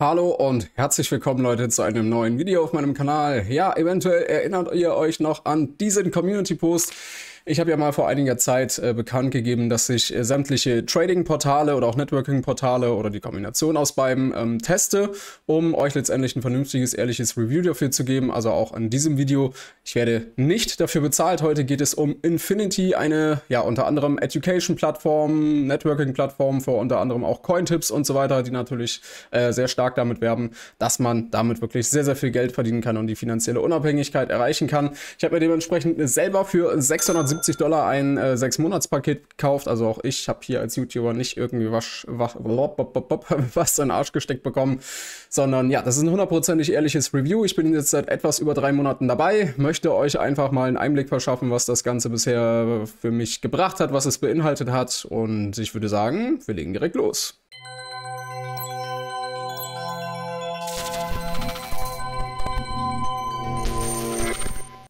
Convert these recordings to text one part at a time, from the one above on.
Hallo und herzlich willkommen Leute zu einem neuen Video auf meinem Kanal. Ja, eventuell erinnert ihr euch noch an diesen Community Post, ich habe ja mal vor einiger Zeit äh, bekannt gegeben, dass ich äh, sämtliche Trading-Portale oder auch Networking-Portale oder die Kombination aus beiden ähm, teste, um euch letztendlich ein vernünftiges, ehrliches Review dafür zu geben. Also auch in diesem Video. Ich werde nicht dafür bezahlt. Heute geht es um Infinity, eine ja unter anderem Education-Plattform, Networking-Plattform für unter anderem auch Cointips und so weiter, die natürlich äh, sehr stark damit werben, dass man damit wirklich sehr, sehr viel Geld verdienen kann und die finanzielle Unabhängigkeit erreichen kann. Ich habe mir dementsprechend selber für 670 70 Dollar ein äh, 6-Monats-Paket kauft. Also auch ich habe hier als YouTuber nicht irgendwie was, was, was in den Arsch gesteckt bekommen, sondern ja, das ist ein hundertprozentig ehrliches Review. Ich bin jetzt seit etwas über drei Monaten dabei, möchte euch einfach mal einen Einblick verschaffen, was das Ganze bisher für mich gebracht hat, was es beinhaltet hat. Und ich würde sagen, wir legen direkt los.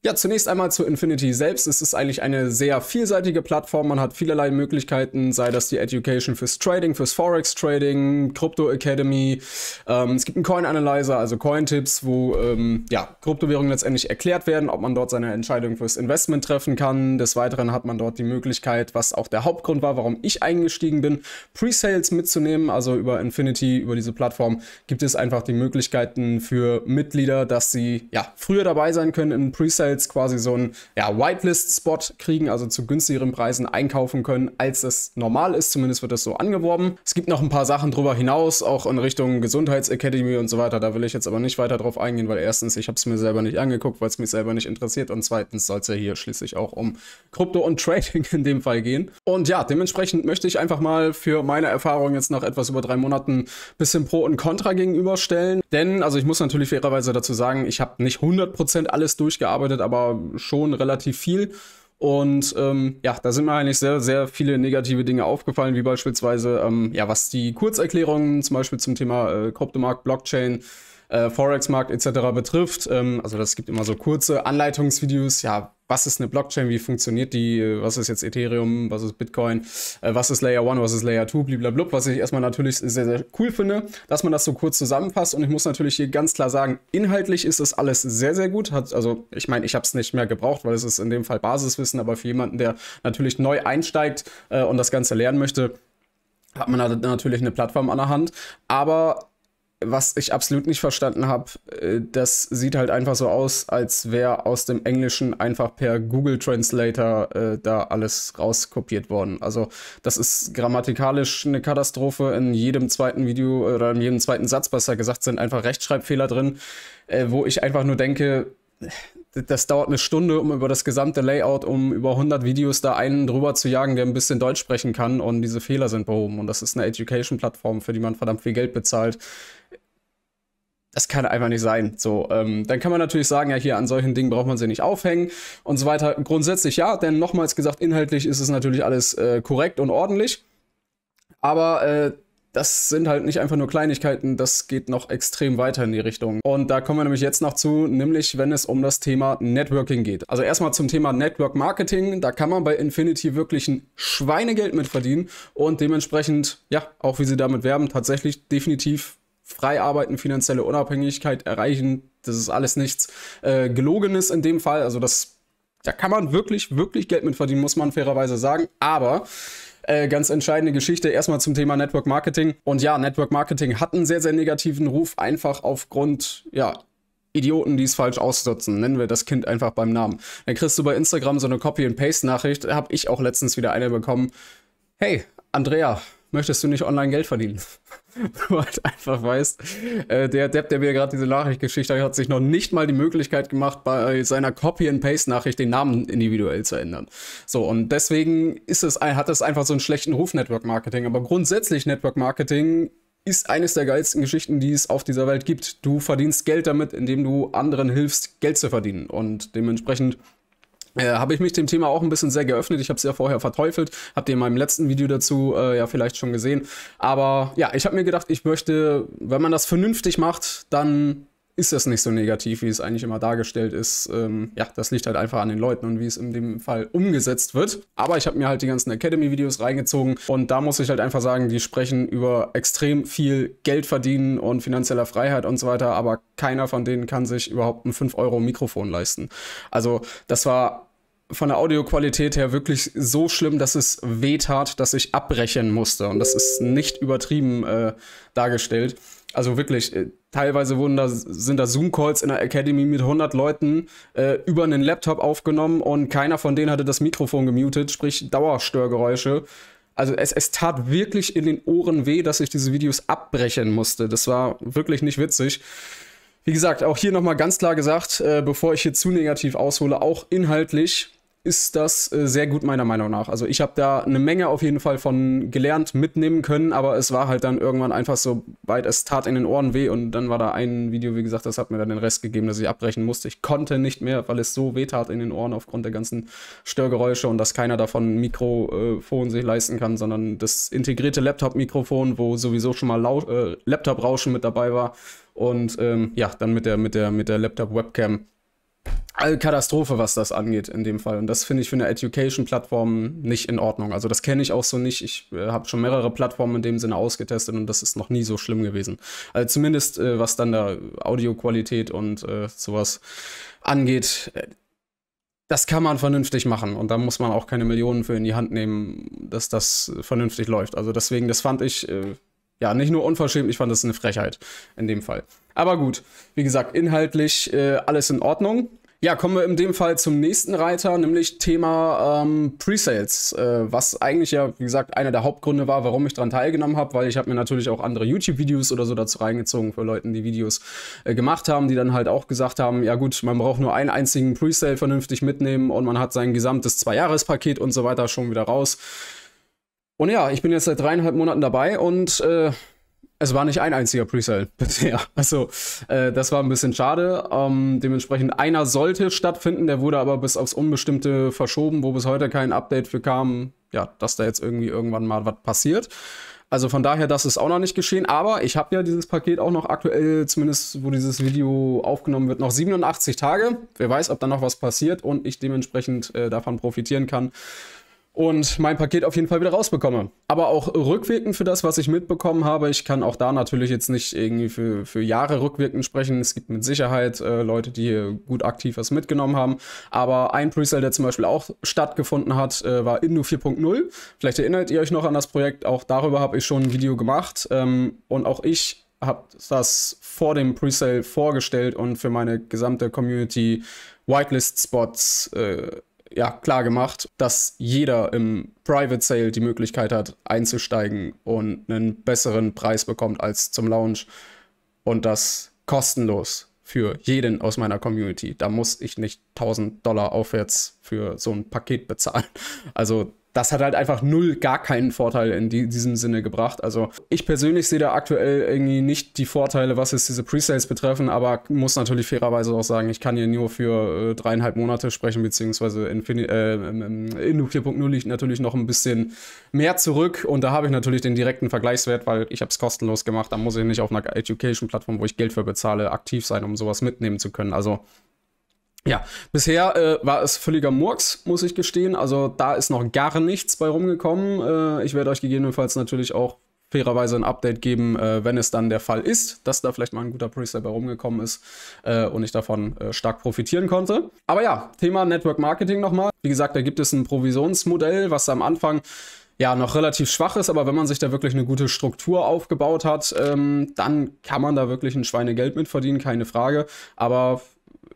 Ja, zunächst einmal zu Infinity selbst. Es ist eigentlich eine sehr vielseitige Plattform. Man hat vielerlei Möglichkeiten, sei das die Education fürs Trading, fürs Forex-Trading, Crypto Academy. Ähm, es gibt einen Coin-Analyzer, also Coin-Tipps, wo ähm, ja, Kryptowährungen letztendlich erklärt werden, ob man dort seine Entscheidung fürs Investment treffen kann. Des Weiteren hat man dort die Möglichkeit, was auch der Hauptgrund war, warum ich eingestiegen bin, Pre-Sales mitzunehmen. Also über Infinity, über diese Plattform gibt es einfach die Möglichkeiten für Mitglieder, dass sie ja, früher dabei sein können in Pre-Sales Hotels quasi so einen ja, Whitelist-Spot kriegen, also zu günstigeren Preisen einkaufen können, als es normal ist. Zumindest wird das so angeworben. Es gibt noch ein paar Sachen drüber hinaus, auch in Richtung Gesundheitsacademy und so weiter. Da will ich jetzt aber nicht weiter drauf eingehen, weil erstens, ich habe es mir selber nicht angeguckt, weil es mich selber nicht interessiert und zweitens soll es ja hier schließlich auch um Krypto und Trading in dem Fall gehen. Und ja, dementsprechend möchte ich einfach mal für meine Erfahrung jetzt nach etwas über drei Monaten ein bisschen Pro und Contra gegenüberstellen. Denn, also ich muss natürlich fairerweise dazu sagen, ich habe nicht 100% alles durchgearbeitet, aber schon relativ viel. Und ähm, ja, da sind mir eigentlich sehr, sehr viele negative Dinge aufgefallen, wie beispielsweise, ähm, ja, was die Kurzerklärungen zum Beispiel zum Thema äh, Kryptomarkt, Blockchain, äh, Forex-Markt etc. betrifft. Ähm, also das gibt immer so kurze Anleitungsvideos, ja, was ist eine Blockchain, wie funktioniert die, äh, was ist jetzt Ethereum, was ist Bitcoin, äh, was ist Layer 1, was ist Layer 2, blablabla, was ich erstmal natürlich sehr, sehr cool finde, dass man das so kurz zusammenfasst und ich muss natürlich hier ganz klar sagen, inhaltlich ist das alles sehr, sehr gut, Hat, also ich meine, ich habe es nicht mehr gebraucht, weil es ist in dem Fall Basiswissen, aber für jemanden, der natürlich neu einsteigt äh, und das Ganze lernen möchte, hat man natürlich eine Plattform an der Hand, aber was ich absolut nicht verstanden habe, äh, das sieht halt einfach so aus, als wäre aus dem Englischen einfach per Google Translator äh, da alles rauskopiert worden. Also das ist grammatikalisch eine Katastrophe. In jedem zweiten Video äh, oder in jedem zweiten Satz, besser gesagt, sind einfach Rechtschreibfehler drin, äh, wo ich einfach nur denke, das dauert eine Stunde, um über das gesamte Layout, um über 100 Videos da einen drüber zu jagen, der ein bisschen Deutsch sprechen kann und diese Fehler sind behoben. Und das ist eine Education-Plattform, für die man verdammt viel Geld bezahlt. Das kann einfach nicht sein. So, ähm, dann kann man natürlich sagen, ja, hier an solchen Dingen braucht man sie nicht aufhängen und so weiter. Grundsätzlich ja, denn nochmals gesagt, inhaltlich ist es natürlich alles äh, korrekt und ordentlich. Aber äh, das sind halt nicht einfach nur Kleinigkeiten, das geht noch extrem weiter in die Richtung. Und da kommen wir nämlich jetzt noch zu, nämlich wenn es um das Thema Networking geht. Also erstmal zum Thema Network Marketing, da kann man bei Infinity wirklich ein Schweinegeld mit verdienen und dementsprechend, ja, auch wie sie damit werben, tatsächlich definitiv frei arbeiten, finanzielle Unabhängigkeit erreichen, das ist alles nichts äh, gelogenes in dem Fall, also das da kann man wirklich, wirklich Geld mit verdienen, muss man fairerweise sagen. Aber äh, ganz entscheidende Geschichte erstmal zum Thema Network Marketing. Und ja, Network Marketing hat einen sehr, sehr negativen Ruf, einfach aufgrund, ja, Idioten, die es falsch ausnutzen. Nennen wir das Kind einfach beim Namen. Dann kriegst du bei Instagram so eine Copy-and-Paste-Nachricht. Habe ich auch letztens wieder eine bekommen. Hey, Andrea, möchtest du nicht online Geld verdienen. du halt einfach weißt, äh, der Depp, der mir gerade diese Nachricht geschickt hat, hat sich noch nicht mal die Möglichkeit gemacht, bei seiner Copy-and-Paste-Nachricht den Namen individuell zu ändern. So, und deswegen ist es, hat das einfach so einen schlechten Ruf, Network-Marketing. Aber grundsätzlich Network-Marketing ist eines der geilsten Geschichten, die es auf dieser Welt gibt. Du verdienst Geld damit, indem du anderen hilfst, Geld zu verdienen. Und dementsprechend äh, habe ich mich dem Thema auch ein bisschen sehr geöffnet. Ich habe es ja vorher verteufelt, habt ihr in meinem letzten Video dazu äh, ja vielleicht schon gesehen. Aber ja, ich habe mir gedacht, ich möchte, wenn man das vernünftig macht, dann ist das nicht so negativ, wie es eigentlich immer dargestellt ist. Ähm, ja, das liegt halt einfach an den Leuten und wie es in dem Fall umgesetzt wird. Aber ich habe mir halt die ganzen Academy-Videos reingezogen und da muss ich halt einfach sagen, die sprechen über extrem viel Geld verdienen und finanzieller Freiheit und so weiter, aber keiner von denen kann sich überhaupt ein 5-Euro-Mikrofon leisten. Also das war von der Audioqualität her wirklich so schlimm, dass es weh tat, dass ich abbrechen musste. Und das ist nicht übertrieben äh, dargestellt. Also wirklich, äh, teilweise wurden da, sind da Zoom-Calls in der Academy mit 100 Leuten äh, über einen Laptop aufgenommen und keiner von denen hatte das Mikrofon gemutet, sprich Dauerstörgeräusche. Also es, es tat wirklich in den Ohren weh, dass ich diese Videos abbrechen musste. Das war wirklich nicht witzig. Wie gesagt, auch hier nochmal ganz klar gesagt, äh, bevor ich hier zu negativ aushole, auch inhaltlich ist das äh, sehr gut meiner Meinung nach. Also ich habe da eine Menge auf jeden Fall von gelernt, mitnehmen können, aber es war halt dann irgendwann einfach so weit, es tat in den Ohren weh und dann war da ein Video, wie gesagt, das hat mir dann den Rest gegeben, dass ich abbrechen musste. Ich konnte nicht mehr, weil es so weh tat in den Ohren aufgrund der ganzen Störgeräusche und dass keiner davon Mikrofon sich leisten kann, sondern das integrierte Laptop-Mikrofon, wo sowieso schon mal äh, Laptop-Rauschen mit dabei war, und ähm, ja, dann mit der, mit der, mit der Laptop-Webcam. Katastrophe, was das angeht in dem Fall. Und das finde ich für eine Education-Plattform nicht in Ordnung. Also das kenne ich auch so nicht. Ich äh, habe schon mehrere Plattformen in dem Sinne ausgetestet und das ist noch nie so schlimm gewesen. Also zumindest äh, was dann da Audioqualität und äh, sowas angeht. Äh, das kann man vernünftig machen und da muss man auch keine Millionen für in die Hand nehmen, dass das vernünftig läuft. Also deswegen, das fand ich äh, ja, nicht nur unverschämt, ich fand das eine Frechheit in dem Fall. Aber gut, wie gesagt, inhaltlich äh, alles in Ordnung. Ja, kommen wir in dem Fall zum nächsten Reiter, nämlich Thema ähm, Presales, äh, was eigentlich ja, wie gesagt, einer der Hauptgründe war, warum ich daran teilgenommen habe, weil ich habe mir natürlich auch andere YouTube-Videos oder so dazu reingezogen für Leute, die Videos äh, gemacht haben, die dann halt auch gesagt haben, ja gut, man braucht nur einen einzigen Presale vernünftig mitnehmen und man hat sein gesamtes Zwei-Jahres-Paket und so weiter schon wieder raus. Und ja, ich bin jetzt seit dreieinhalb Monaten dabei und äh, es war nicht ein einziger Presale bisher. Also, äh, das war ein bisschen schade. Ähm, dementsprechend, einer sollte stattfinden, der wurde aber bis aufs Unbestimmte verschoben, wo bis heute kein Update für kam, ja, dass da jetzt irgendwie irgendwann mal was passiert. Also von daher, das ist auch noch nicht geschehen. Aber ich habe ja dieses Paket auch noch aktuell, zumindest wo dieses Video aufgenommen wird, noch 87 Tage. Wer weiß, ob da noch was passiert und ich dementsprechend äh, davon profitieren kann und mein Paket auf jeden Fall wieder rausbekomme. Aber auch rückwirkend für das, was ich mitbekommen habe, ich kann auch da natürlich jetzt nicht irgendwie für, für Jahre rückwirkend sprechen. Es gibt mit Sicherheit äh, Leute, die hier gut aktiv was mitgenommen haben. Aber ein Presale, der zum Beispiel auch stattgefunden hat, äh, war Indu 4.0. Vielleicht erinnert ihr euch noch an das Projekt. Auch darüber habe ich schon ein Video gemacht. Ähm, und auch ich habe das vor dem Presale vorgestellt und für meine gesamte Community Whitelist-Spots äh, ja, klar gemacht, dass jeder im Private Sale die Möglichkeit hat, einzusteigen und einen besseren Preis bekommt als zum Lounge. Und das kostenlos für jeden aus meiner Community. Da muss ich nicht 1000 Dollar aufwärts für so ein Paket bezahlen. Also das hat halt einfach null, gar keinen Vorteil in die, diesem Sinne gebracht. Also ich persönlich sehe da aktuell irgendwie nicht die Vorteile, was jetzt diese Presales betreffen, aber muss natürlich fairerweise auch sagen, ich kann hier nur für äh, dreieinhalb Monate sprechen, beziehungsweise Infin äh, ähm, ähm, Indu 4.0 liegt natürlich noch ein bisschen mehr zurück und da habe ich natürlich den direkten Vergleichswert, weil ich habe es kostenlos gemacht, da muss ich nicht auf einer Education-Plattform, wo ich Geld für bezahle, aktiv sein, um sowas mitnehmen zu können. Also ja, bisher äh, war es völliger Murks, muss ich gestehen. Also da ist noch gar nichts bei rumgekommen. Äh, ich werde euch gegebenenfalls natürlich auch fairerweise ein Update geben, äh, wenn es dann der Fall ist, dass da vielleicht mal ein guter Preset bei rumgekommen ist äh, und ich davon äh, stark profitieren konnte. Aber ja, Thema Network Marketing nochmal. Wie gesagt, da gibt es ein Provisionsmodell, was am Anfang ja noch relativ schwach ist, aber wenn man sich da wirklich eine gute Struktur aufgebaut hat, ähm, dann kann man da wirklich ein Schweinegeld mit verdienen, keine Frage. Aber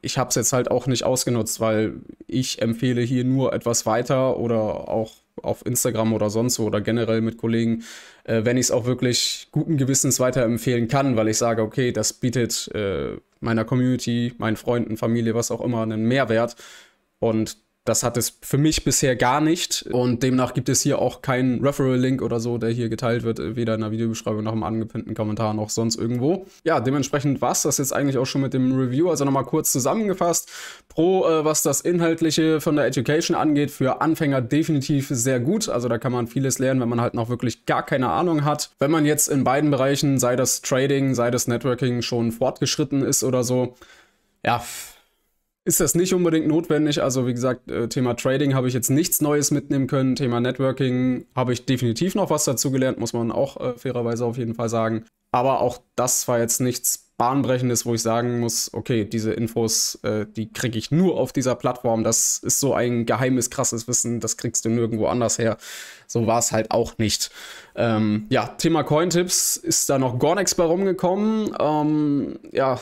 ich habe es jetzt halt auch nicht ausgenutzt, weil ich empfehle hier nur etwas weiter oder auch auf Instagram oder sonst wo oder generell mit Kollegen, äh, wenn ich es auch wirklich guten Gewissens weiterempfehlen kann, weil ich sage, okay, das bietet äh, meiner Community, meinen Freunden, Familie, was auch immer, einen Mehrwert. Und das hat es für mich bisher gar nicht und demnach gibt es hier auch keinen Referral-Link oder so, der hier geteilt wird, äh, weder in der Videobeschreibung noch im angepinnten Kommentar noch sonst irgendwo. Ja, dementsprechend war es das jetzt eigentlich auch schon mit dem Review, also nochmal kurz zusammengefasst. Pro, äh, was das Inhaltliche von der Education angeht, für Anfänger definitiv sehr gut, also da kann man vieles lernen, wenn man halt noch wirklich gar keine Ahnung hat. Wenn man jetzt in beiden Bereichen, sei das Trading, sei das Networking, schon fortgeschritten ist oder so, ja, ist das nicht unbedingt notwendig. Also wie gesagt, äh, Thema Trading habe ich jetzt nichts Neues mitnehmen können. Thema Networking habe ich definitiv noch was dazugelernt, muss man auch äh, fairerweise auf jeden Fall sagen. Aber auch das war jetzt nichts Bahnbrechendes, wo ich sagen muss, okay, diese Infos, äh, die kriege ich nur auf dieser Plattform. Das ist so ein geheimes, krasses Wissen, das kriegst du nirgendwo anders her. So war es halt auch nicht. Ähm, ja, Thema Cointipps ist da noch gar nichts bei rumgekommen. Ähm, ja,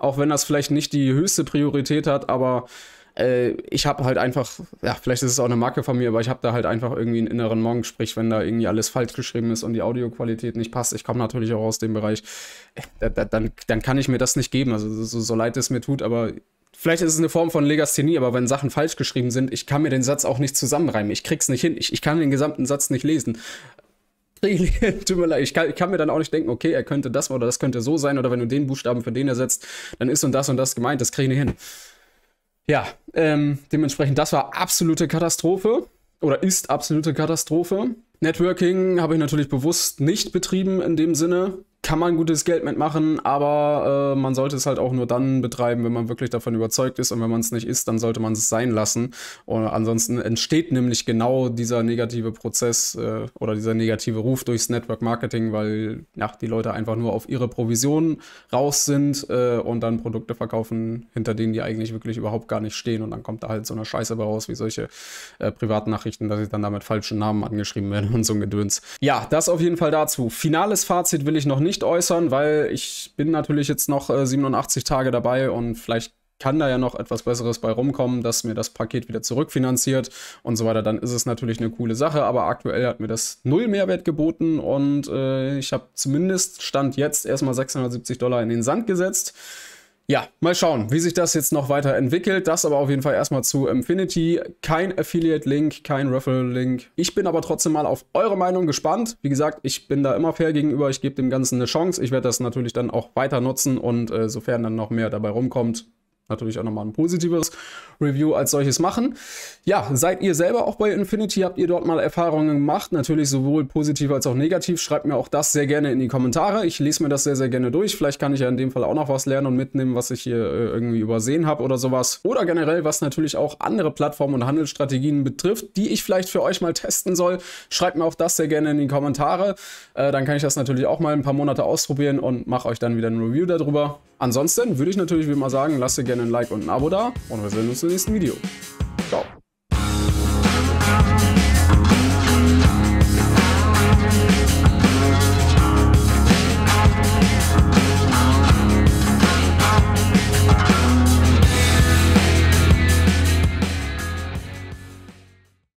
auch wenn das vielleicht nicht die höchste Priorität hat, aber äh, ich habe halt einfach, ja, vielleicht ist es auch eine Marke von mir, aber ich habe da halt einfach irgendwie einen inneren Monk. Sprich, wenn da irgendwie alles falsch geschrieben ist und die Audioqualität nicht passt, ich komme natürlich auch aus dem Bereich, äh, da, dann, dann kann ich mir das nicht geben. Also so, so leid es mir tut, aber vielleicht ist es eine Form von Legasthenie, aber wenn Sachen falsch geschrieben sind, ich kann mir den Satz auch nicht zusammenreimen. Ich krieg's nicht hin. Ich, ich kann den gesamten Satz nicht lesen. Tut mir leid, ich kann, ich kann, mir dann auch nicht denken, okay, er könnte das oder das könnte so sein oder wenn du den Buchstaben für den ersetzt, dann ist und das und das gemeint, das kriege ich nicht hin. Ja, ähm, dementsprechend, das war absolute Katastrophe oder ist absolute Katastrophe. Networking habe ich natürlich bewusst nicht betrieben in dem Sinne, kann man gutes Geld mitmachen, aber äh, man sollte es halt auch nur dann betreiben, wenn man wirklich davon überzeugt ist. Und wenn man es nicht ist, dann sollte man es sein lassen. Und ansonsten entsteht nämlich genau dieser negative Prozess äh, oder dieser negative Ruf durchs Network Marketing, weil ja, die Leute einfach nur auf ihre Provisionen raus sind äh, und dann Produkte verkaufen, hinter denen die eigentlich wirklich überhaupt gar nicht stehen. Und dann kommt da halt so eine Scheiße bei raus, wie solche äh, privaten Nachrichten, dass sie dann damit falschen Namen angeschrieben werden und so ein Gedöns. Ja, das auf jeden Fall dazu. Finales Fazit will ich noch nicht nicht äußern, weil ich bin natürlich jetzt noch äh, 87 Tage dabei und vielleicht kann da ja noch etwas Besseres bei rumkommen, dass mir das Paket wieder zurückfinanziert und so weiter, dann ist es natürlich eine coole Sache, aber aktuell hat mir das null Mehrwert geboten und äh, ich habe zumindest Stand jetzt erstmal 670 Dollar in den Sand gesetzt. Ja, mal schauen, wie sich das jetzt noch weiter entwickelt. Das aber auf jeden Fall erstmal zu Infinity. Kein Affiliate-Link, kein Raffle-Link. Ich bin aber trotzdem mal auf eure Meinung gespannt. Wie gesagt, ich bin da immer fair gegenüber. Ich gebe dem Ganzen eine Chance. Ich werde das natürlich dann auch weiter nutzen und äh, sofern dann noch mehr dabei rumkommt, natürlich auch nochmal ein positiveres Review als solches machen. Ja, seid ihr selber auch bei Infinity? Habt ihr dort mal Erfahrungen gemacht? Natürlich sowohl positiv als auch negativ. Schreibt mir auch das sehr gerne in die Kommentare. Ich lese mir das sehr, sehr gerne durch. Vielleicht kann ich ja in dem Fall auch noch was lernen und mitnehmen, was ich hier äh, irgendwie übersehen habe oder sowas. Oder generell, was natürlich auch andere Plattformen und Handelsstrategien betrifft, die ich vielleicht für euch mal testen soll. Schreibt mir auch das sehr gerne in die Kommentare. Äh, dann kann ich das natürlich auch mal ein paar Monate ausprobieren und mache euch dann wieder ein Review darüber. Ansonsten würde ich natürlich wie immer sagen, lasst ihr gerne einen Like und ein Abo da und wir sehen uns im nächsten Video. Ciao.